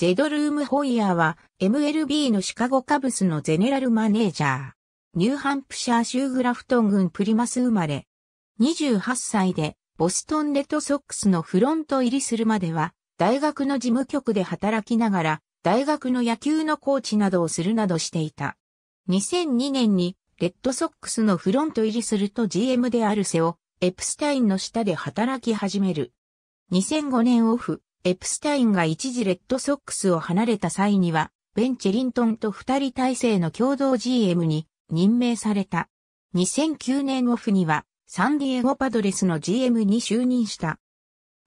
ジェドルームホイヤーは MLB のシカゴカブスのゼネラルマネージャー。ニューハンプシャー州グラフトン郡プリマス生まれ。28歳でボストンレッドソックスのフロント入りするまでは大学の事務局で働きながら大学の野球のコーチなどをするなどしていた。2002年にレッドソックスのフロント入りすると GM であるセオ、エプスタインの下で働き始める。2005年オフ、エプスタインが一時レッドソックスを離れた際には、ベン・チェリントンと二人体制の共同 GM に任命された。2009年オフには、サンディエゴパドレスの GM に就任した。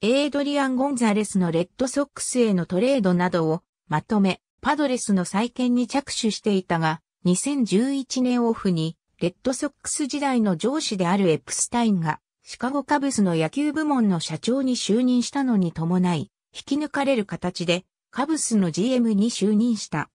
エイドリアン・ゴンザレスのレッドソックスへのトレードなどをまとめ、パドレスの再建に着手していたが、2011年オフに、レッドソックス時代の上司であるエプスタインが、シカゴカブスの野球部門の社長に就任したのに伴い、引き抜かれる形で、カブスの GM に就任した。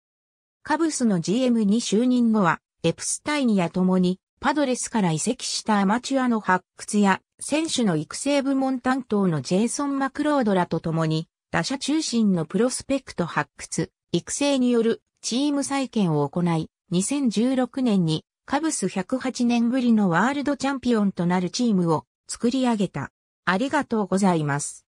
カブスの GM に就任後は、エプスタインや共に、パドレスから移籍したアマチュアの発掘や、選手の育成部門担当のジェイソン・マクロードらと共に、打者中心のプロスペクト発掘、育成によるチーム再建を行い、2016年にカブス108年ぶりのワールドチャンピオンとなるチームを作り上げた。ありがとうございます。